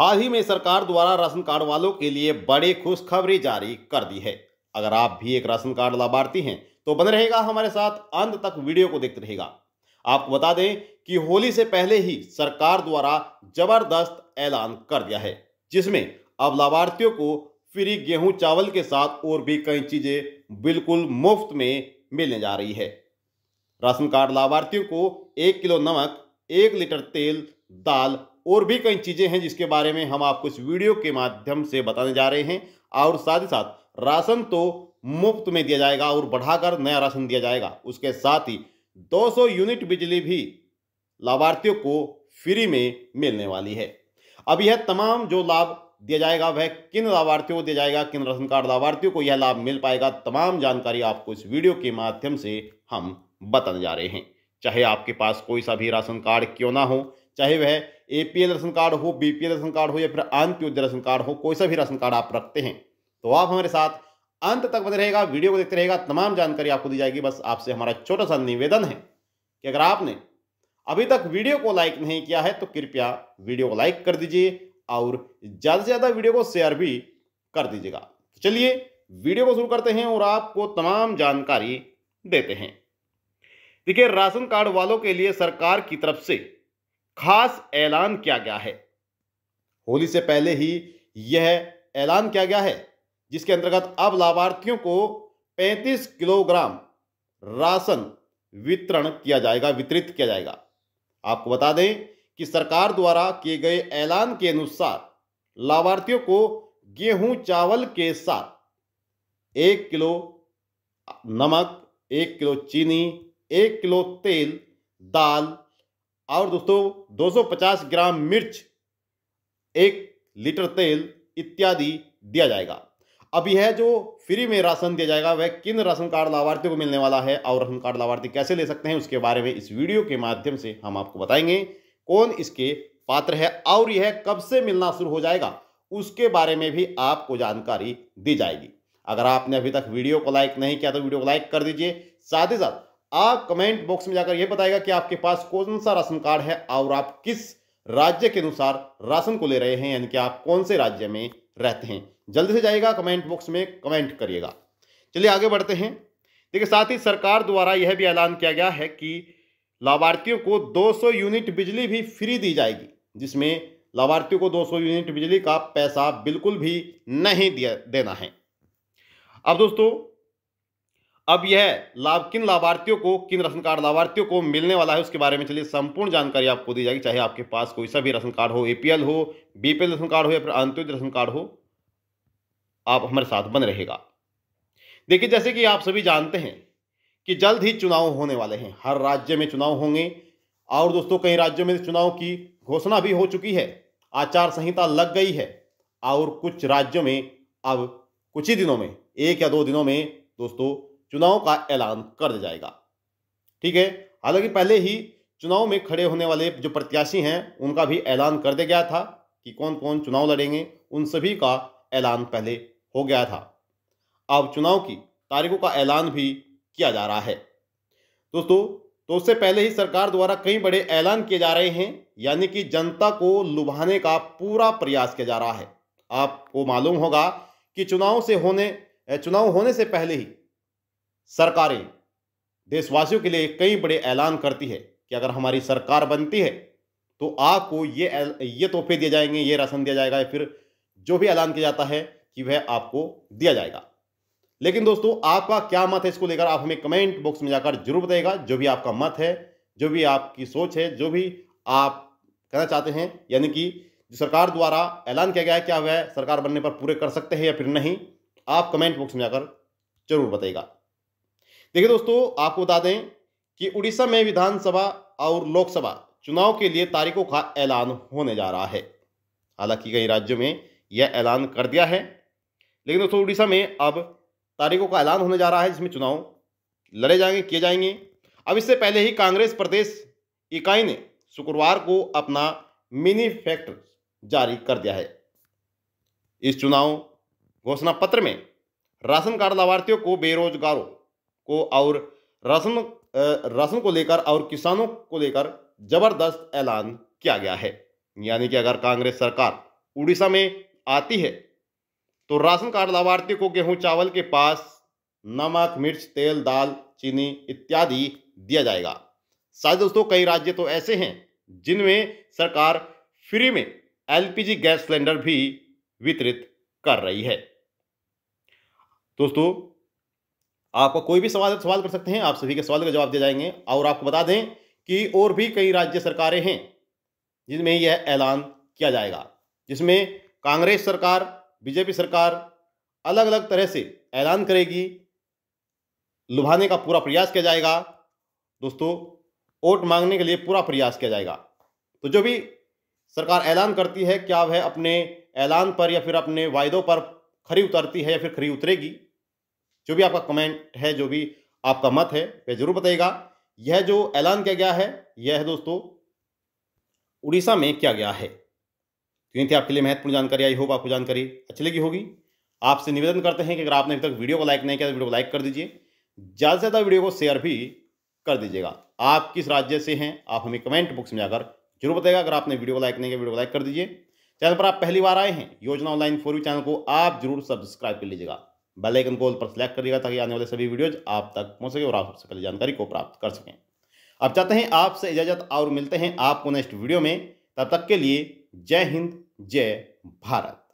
हाल ही में सरकार द्वारा राशन कार्ड वालों के लिए बड़ी खुशखबरी जारी कर दी है अगर आप भी एक राशन कार्ड लाभार्थी हैं तो बन रहेगा हमारे साथ अंत तक वीडियो को देखते रहेगा आपको बता दें कि होली से पहले ही सरकार द्वारा जबरदस्त ऐलान कर दिया है जिसमें अब लाभार्थियों को फ्री गेहूं चावल के साथ और भी कई चीजें बिल्कुल मुफ्त में मिलने जा रही है राशन कार्ड लाभार्थियों को एक किलो नमक एक लीटर तेल दाल और भी कई चीज़ें हैं जिसके बारे में हम आपको इस वीडियो के माध्यम से बताने जा रहे हैं और साथ ही साथ राशन तो मुफ्त में दिया जाएगा और बढ़ाकर नया राशन दिया जाएगा उसके साथ ही 200 यूनिट बिजली भी लाभार्थियों को फ्री में मिलने वाली है अब यह तमाम जो लाभ दिया जाएगा वह किन लाभार्थियों को दिया जाएगा किन राशन कार्ड लाभार्थियों को यह लाभ मिल पाएगा तमाम जानकारी आपको इस वीडियो के माध्यम से हम बताने जा रहे हैं चाहे आपके पास कोई सा भी राशन कार्ड क्यों ना हो चाहे वह एपीएल राशन कार्ड हो बीपीएल राशन कार्ड हो या फिर अंत्योदय राशन कार्ड हो कोई सा भी राशन कार्ड आप रखते हैं तो आप हमारे साथ अंत तक बने रहेगा वीडियो को देखते रहेगा तमाम जानकारी आपको दी जाएगी बस आपसे हमारा छोटा सा निवेदन है कि अगर आपने अभी तक वीडियो को लाइक नहीं किया है तो कृपया वीडियो को लाइक कर दीजिए और ज़्यादा से ज़्यादा वीडियो को शेयर भी कर दीजिएगा तो चलिए वीडियो को शुरू करते हैं और आपको तमाम जानकारी देते हैं देखिए राशन कार्ड वालों के लिए सरकार की तरफ से खास ऐलान किया गया है होली से पहले ही यह ऐलान किया गया है जिसके अंतर्गत अब लाभार्थियों को 35 किलोग्राम राशन वितरण किया जाएगा वितरित किया जाएगा आपको बता दें कि सरकार द्वारा किए गए ऐलान के अनुसार लाभार्थियों को गेहूं चावल के साथ एक किलो नमक एक किलो चीनी एक किलो तेल दाल और दोस्तों 250 ग्राम मिर्च एक लीटर तेल इत्यादि दिया जाएगा अब यह जो फ्री में राशन दिया जाएगा वह किन राशन कार्ड लाभार्थियों को मिलने वाला है और राशन कार्ड लाभार्थी कैसे ले सकते हैं उसके बारे में इस वीडियो के माध्यम से हम आपको बताएंगे कौन इसके पात्र है और यह कब से मिलना शुरू हो जाएगा उसके बारे में भी आपको जानकारी दी जाएगी अगर आपने अभी तक वीडियो को लाइक नहीं किया तो वीडियो को लाइक कर दीजिए साथ ही साथ आप कमेंट बॉक्स में जाकर यह बताएगा कि आपके पास कौन सा राशन कार्ड है और आप किस राज्य के अनुसार राशन को ले रहे हैं यानी कि आप कौन से राज्य में रहते हैं जल्दी से जाइएगा कमेंट बॉक्स में कमेंट करिएगा चलिए आगे बढ़ते हैं देखिए साथ ही सरकार द्वारा यह भी ऐलान किया गया है कि लाभार्थियों को 200 यूनिट बिजली भी फ्री दी जाएगी जिसमें लाभार्थियों को 200 यूनिट बिजली का पैसा बिल्कुल भी नहीं दिया देना है अब दोस्तों अब यह लाभ किन लाभार्थियों को किन राशन कार्ड लाभार्थियों को मिलने वाला है उसके बारे में चलिए संपूर्ण जानकारी आपको दी जाएगी चाहे आपके पास कोई सा भी राशन कार्ड हो एपीएल हो बीपीएल राशन कार्ड हो या फिर अंत्योदय राशन कार्ड हो आप हमारे साथ बन रहेगा देखिए जैसे कि आप सभी जानते हैं कि जल्द ही चुनाव होने वाले हैं हर राज्य में चुनाव होंगे और दोस्तों कई राज्यों में चुनाव की घोषणा भी हो चुकी है आचार संहिता लग गई है और कुछ राज्यों में अब कुछ ही दिनों में एक या दो दिनों में दोस्तों चुनाव का ऐलान कर दिया जाएगा ठीक है हालांकि पहले ही चुनाव में खड़े होने वाले जो प्रत्याशी हैं उनका भी ऐलान कर दिया गया था कि कौन कौन चुनाव लड़ेंगे उन सभी का ऐलान पहले हो गया था अब चुनाव की तारीखों का ऐलान भी किया जा रहा है दोस्तों तो उससे पहले ही सरकार द्वारा कई बड़े ऐलान किए जा रहे हैं यानी कि जनता को लुभाने का पूरा प्रयास किया जा रहा है आपको मालूम होगा कि चुनाव से होने चुनाव होने से पहले ही सरकारें देशवासियों के लिए कई बड़े ऐलान करती है कि अगर हमारी सरकार बनती है तो आपको ये ये तोहफे दिए जाएंगे ये राशन दिया जाएगा या फिर जो भी ऐलान किया जाता है कि वह आपको दिया जाएगा लेकिन दोस्तों आपका क्या मत है इसको लेकर आप हमें कमेंट बॉक्स में जाकर जरूर बताएगा जो भी आपका मत है जो भी आपकी सोच है जो भी आप कहना चाहते हैं यानी कि जो सरकार द्वारा ऐलान किया गया है क्या वह सरकार बनने पर पूरे कर सकते हैं या फिर नहीं आप कमेंट बॉक्स में जाकर जरूर बताएगा देखिए दोस्तों आपको बता दें कि उड़ीसा में विधानसभा और लोकसभा चुनाव के लिए तारीखों का ऐलान होने जा रहा है हालांकि कई राज्यों में यह ऐलान कर दिया है लेकिन दोस्तों उड़ीसा में अब तारीखों का ऐलान होने जा रहा है जिसमें चुनाव लड़े जाएंगे किए जाएंगे अब इससे पहले ही कांग्रेस प्रदेश इकाई ने शुक्रवार को अपना मिनी जारी कर दिया है इस चुनाव घोषणा पत्र में राशन कार्ड लाभार्थियों को बेरोजगारों को और राशन राशन को लेकर और किसानों को लेकर जबरदस्त ऐलान किया गया है यानी कि अगर कांग्रेस सरकार उड़ीसा में आती है तो राशन कार्ड लाभार्थी को गेहूं चावल के पास नमक मिर्च तेल दाल चीनी इत्यादि दिया जाएगा साथ दोस्तों कई राज्य तो ऐसे हैं जिनमें सरकार फ्री में एलपीजी गैस सिलेंडर भी वितरित कर रही है दोस्तों आपका कोई भी सवाल सवाल कर सकते हैं आप सभी के सवाल का जवाब दिए जाएंगे और आपको बता दें कि और भी कई राज्य सरकारें हैं जिनमें यह ऐलान किया जाएगा जिसमें कांग्रेस सरकार बीजेपी सरकार अलग अलग तरह से ऐलान करेगी लुभाने का पूरा प्रयास किया जाएगा दोस्तों वोट मांगने के लिए पूरा प्रयास किया जाएगा तो जो भी सरकार ऐलान करती है क्या वह अपने ऐलान पर या फिर अपने वायदों पर खरी उतरती है या फिर खरी उतरेगी जो भी आपका कमेंट है जो भी आपका मत है वह जरूर बताइएगा यह जो ऐलान किया गया है यह है दोस्तों उड़ीसा में किया गया है तो थी आपके लिए महत्वपूर्ण जानकारी आई हो आपको जानकारी अच्छी लगी होगी आपसे निवेदन करते हैं कि अगर आपने अभी तक वीडियो को लाइक नहीं किया तो वीडियो को लाइक कर दीजिए ज़्यादा से ज़्यादा वीडियो को शेयर भी कर दीजिएगा आप किस राज्य से हैं आप हमें कमेंट बॉक्स में जाकर जरूर बताएगा अगर आपने वीडियो को लाइक नहीं किया वीडियो को लाइक कर दीजिए चैनल पर आप पहली बार आए हैं योजना ऑनलाइन फोर चैनल को आप जरूर सब्सक्राइब कर लीजिएगा बेल आइकन को पर सेलेक्ट करिएगा ताकि आने वाले सभी वीडियोज आप तक पहुंच सके और आप सबसे पहले जानकारी को प्राप्त कर सकें अब चाहते हैं आपसे इजाजत और मिलते हैं आपको नेक्स्ट वीडियो में तब तक के लिए जय हिंद जय भारत